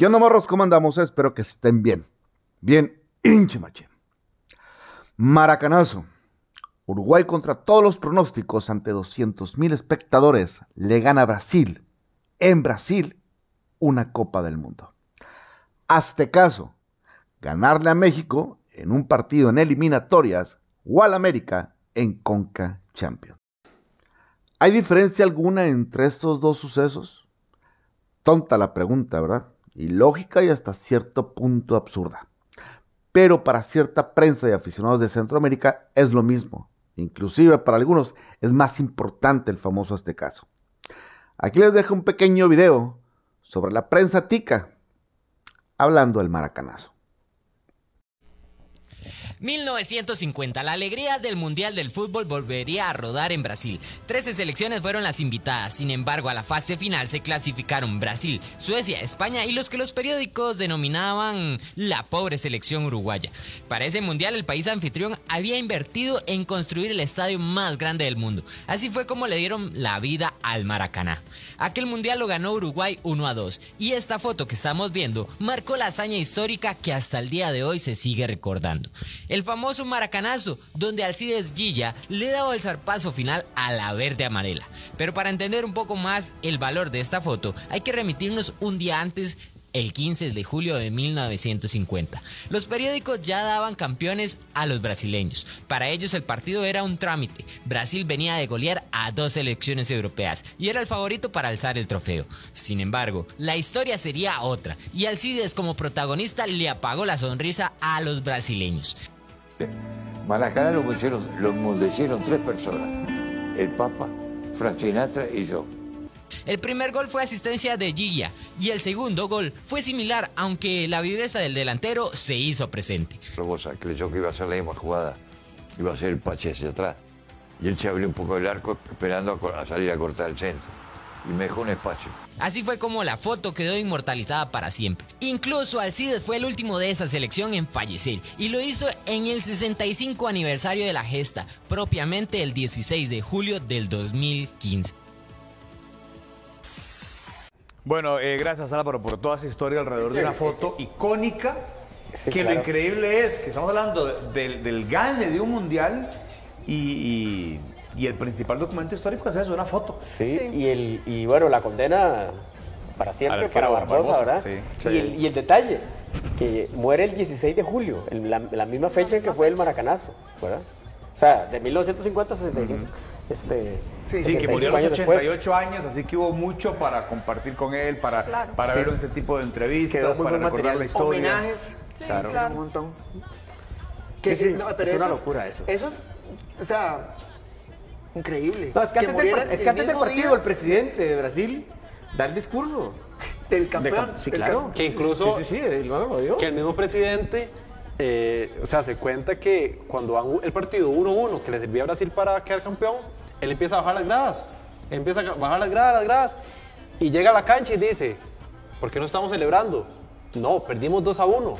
¿Qué onda, morros? ¿Cómo andamos? Espero que estén bien. Bien, hinche mache. Maracanazo. Uruguay contra todos los pronósticos ante 200.000 espectadores le gana a Brasil. En Brasil, una Copa del Mundo. Hazte caso. Ganarle a México en un partido en eliminatorias o al América en Conca Champions. ¿Hay diferencia alguna entre estos dos sucesos? Tonta la pregunta, ¿verdad? ilógica y hasta cierto punto absurda. Pero para cierta prensa y aficionados de Centroamérica es lo mismo. Inclusive para algunos es más importante el famoso este caso. Aquí les dejo un pequeño video sobre la prensa tica hablando del maracanazo. 1950, la alegría del Mundial del Fútbol volvería a rodar en Brasil. 13 selecciones fueron las invitadas, sin embargo a la fase final se clasificaron Brasil, Suecia, España y los que los periódicos denominaban la pobre selección uruguaya. Para ese Mundial el país anfitrión había invertido en construir el estadio más grande del mundo. Así fue como le dieron la vida al Maracaná. Aquel Mundial lo ganó Uruguay 1 a 2 y esta foto que estamos viendo marcó la hazaña histórica que hasta el día de hoy se sigue recordando. El famoso maracanazo, donde Alcides Guilla le daba el zarpazo final a la verde amarela. Pero para entender un poco más el valor de esta foto, hay que remitirnos un día antes el 15 de julio de 1950. Los periódicos ya daban campeones a los brasileños. Para ellos el partido era un trámite. Brasil venía de golear a dos elecciones europeas y era el favorito para alzar el trofeo. Sin embargo, la historia sería otra y Alcides como protagonista le apagó la sonrisa a los brasileños. Este, Maracaná lo mudecieron tres personas, el Papa, Francinatra y yo. El primer gol fue asistencia de Gilla y el segundo gol fue similar, aunque la viveza del delantero se hizo presente. Robosa creyó que iba a ser la misma jugada, iba a ser el Pache hacia atrás. Y él se abrió un poco el arco esperando a salir a cortar el centro y me dejó un espacio. Así fue como la foto quedó inmortalizada para siempre. Incluso Alcides fue el último de esa selección en fallecer y lo hizo en el 65 aniversario de la gesta, propiamente el 16 de julio del 2015. Bueno, eh, gracias Álvaro por toda esa historia alrededor de una foto icónica, que lo increíble es que estamos hablando del, del gane de un mundial y y el principal documento histórico es eso, una foto. Sí, Y, el, y bueno, la condena para siempre, para Barbosa, ¿verdad? Sí, sí. Y, el, y, el, detalle, que muere el 16 de julio, la, misma fecha en que fue el Maracanazo, ¿verdad? O sea, de 1950 a 65. Este, sí, sí, que a los 88 años, así que hubo mucho para compartir con él, para, para ver ese tipo de entrevistas, para recordar la historia. Homenajes, claro. un montón. sí, es una locura eso. Eso es, o sea, Increíble. es que, antes, del, partido, el presidente de Brasil da el discurso. Del campeón. sí, claro. Que incluso. el, que el mismo presidente. Eh, o sea, se cuenta que cuando el partido 1-1 que le servía a Brasil para quedar campeón, él empieza a bajar las gradas. empieza a bajar las gradas, las gradas. Y llega a la cancha y dice: ¿Por qué no estamos celebrando? No, perdimos 2 a 1.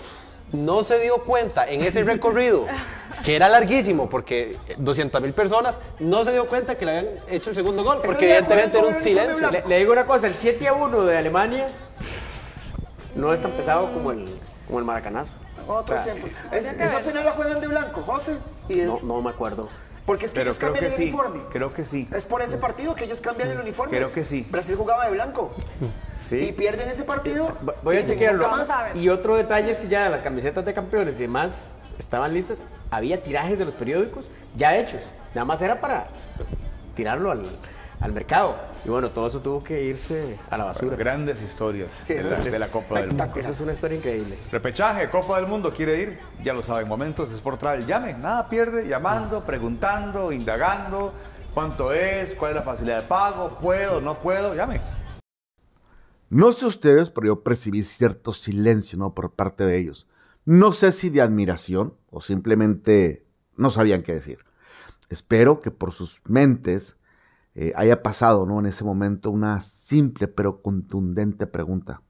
No se dio cuenta en ese recorrido que era larguísimo porque 200 mil personas no se dio cuenta que le habían hecho el segundo gol, porque evidentemente era un silencio. Le, digo una cosa, el 7 a 1 de Alemania no es tan pesado como el, como maracanazo. Otros tiempos. Es- final lo juegan de blanco, José. No, no me acuerdo. Porque es que ellos cambian el uniforme. Creo que sí. Es por ese partido que ellos cambian el mm, uniforme. Creo que sí. Brasil jugaba de blanco. Sí Y pierden ese partido. Eh, voy a decir que Y otro detalle es que ya las camisetas de campeones y demás estaban listas había tirajes de los periódicos ya hechos, nada más era para tirarlo al, mercado. Y bueno, todo eso tuvo que irse a la basura. grandes historias de, la, Copa del Mundo. Esa es una historia increíble. Repechaje, Copa del Mundo, quiere ir, ya lo saben, momentos es por travel Llame, nada pierde, llamando, preguntando, indagando, cuánto es, cuál es la facilidad de pago, puedo, no puedo, llame. No sé ustedes, pero yo percibí cierto silencio ¿no? por parte de ellos. No sé si de admiración o simplemente no sabían qué decir. Espero que por sus mentes eh, haya pasado ¿no? en ese momento una simple pero contundente pregunta.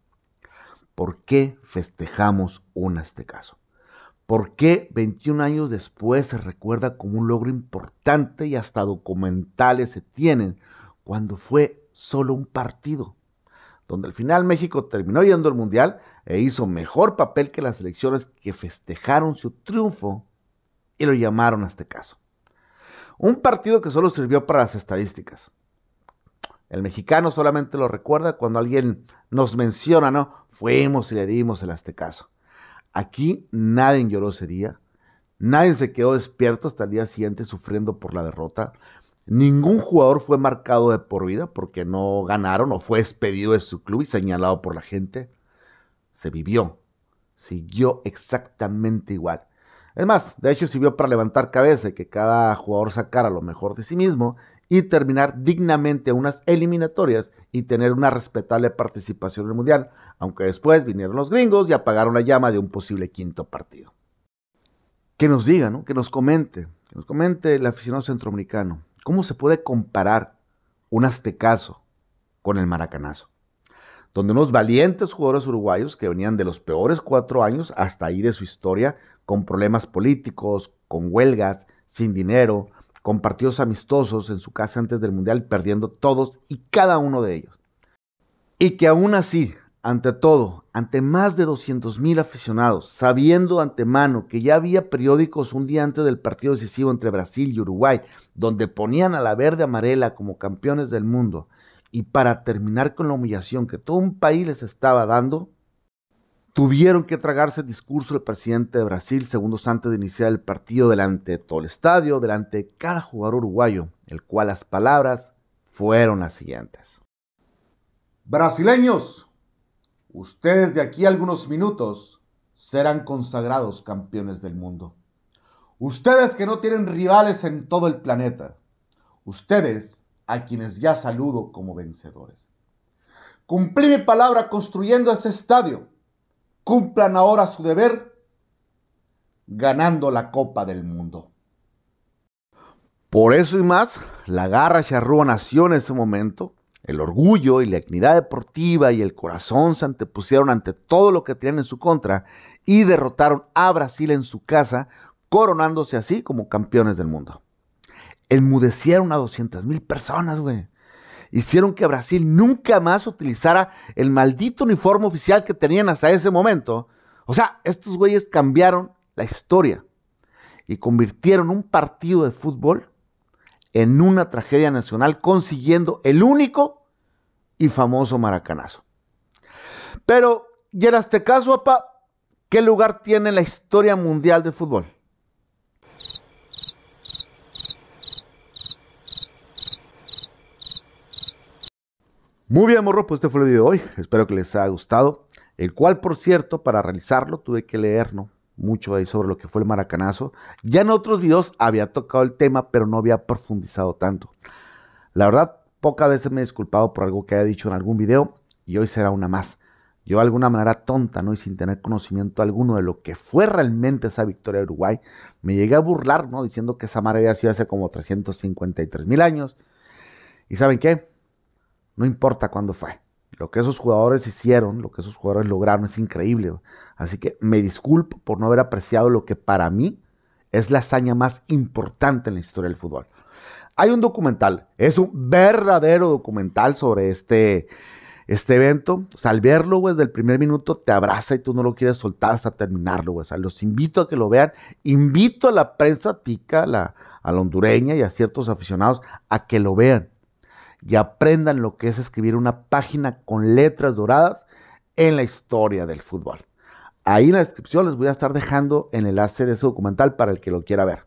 ¿Por qué festejamos un este caso? ¿Por qué 21 años después se recuerda como un logro importante y hasta documentales se tienen cuando fue solo un partido? donde al final México terminó yendo al Mundial e hizo mejor papel que las selecciones que festejaron su triunfo y lo llamaron a este caso. Un partido que solo sirvió para las estadísticas. El mexicano solamente lo recuerda cuando alguien nos menciona, ¿no? Fuimos y le dimos el caso. Aquí nadie lloró ese día, nadie se quedó despierto hasta el día siguiente sufriendo por la derrota, Ningún jugador fue marcado de por vida porque no ganaron o fue despedido de su club y señalado por la gente. Se vivió, siguió exactamente igual. Es más, de hecho sirvió para levantar cabeza y que cada jugador sacara lo mejor de sí mismo y terminar dignamente unas eliminatorias y tener una respetable participación en el Mundial, aunque después vinieron los gringos y apagaron la llama de un posible quinto partido. Que nos diga, que nos comente, que nos comente el aficionado centroamericano ¿Cómo se puede comparar un aztecaso con el maracanazo? Donde unos valientes jugadores uruguayos que venían de los peores cuatro años hasta ahí de su historia, con problemas políticos, con huelgas, sin dinero, con partidos amistosos en su casa antes del Mundial, perdiendo todos y cada uno de ellos. Y que aún así ante todo, ante más de 200 mil aficionados, sabiendo antemano que ya había periódicos un día antes del partido decisivo entre Brasil y Uruguay, donde ponían a la verde amarela como campeones del mundo, y para terminar con la humillación que todo un país les estaba dando, tuvieron que tragarse el discurso del presidente de Brasil segundos antes de iniciar el partido delante de todo el estadio, delante de cada jugador uruguayo, el cual las palabras fueron las siguientes. Brasileños, Ustedes de aquí a algunos minutos serán consagrados campeones del mundo. Ustedes que no tienen rivales en todo el planeta. Ustedes a quienes ya saludo como vencedores. Cumplí mi palabra construyendo ese estadio. Cumplan ahora su deber ganando la Copa del Mundo. Por eso y más, la garra charrúa nació en ese momento el orgullo y la dignidad deportiva y el corazón se antepusieron ante todo lo que tenían en su contra y derrotaron a Brasil en su casa, coronándose así como campeones del mundo. Enmudecieron a 200 mil personas, güey. Hicieron que Brasil nunca más utilizara el maldito uniforme oficial que tenían hasta ese momento. O sea, estos güeyes cambiaron la historia y convirtieron un partido de fútbol en una tragedia nacional, consiguiendo el único y famoso maracanazo. Pero, y en este caso, papá, ¿qué lugar tiene la historia mundial de fútbol? Muy bien, morro, pues este fue el video de hoy. Espero que les haya gustado. El cual, por cierto, para realizarlo tuve que leer, ¿no? mucho ahí sobre lo que fue el maracanazo. Ya en otros videos había tocado el tema, pero no había profundizado tanto. La verdad, pocas veces me he disculpado por algo que haya dicho en algún video y hoy será una más. Yo de alguna manera tonta, ¿no? Y sin tener conocimiento alguno de lo que fue realmente esa victoria de Uruguay, me llegué a burlar, ¿no? Diciendo que esa maravilla había sido hace como 353 mil años. ¿Y saben qué? No importa cuándo fue. Lo que esos jugadores hicieron, lo que esos jugadores lograron es increíble. Así que me disculpo por no haber apreciado lo que para mí es la hazaña más importante en la historia del fútbol. Hay un documental, es un verdadero documental sobre este, este evento. O sea, al verlo, desde el primer minuto te abraza y tú no lo quieres soltar hasta terminarlo, los invito a que lo vean. Invito a la prensa tica, la, a la hondureña y a ciertos aficionados a que lo vean y aprendan lo que es escribir una página con letras doradas en la historia del fútbol. Ahí en la descripción les voy a estar dejando el enlace de ese documental para el que lo quiera ver.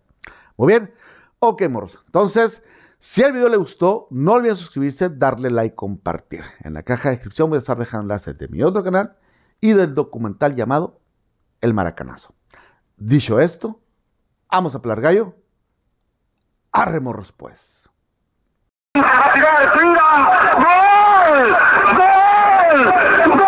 Muy bien, ok morros. Entonces, si el video le gustó, no olviden suscribirse, darle like, compartir. En la caja de descripción voy a estar dejando el enlace de mi otro canal y del documental llamado El Maracanazo. Dicho esto, vamos a pelar gallo. Arre pues. ¡Gol! Goal! Goal!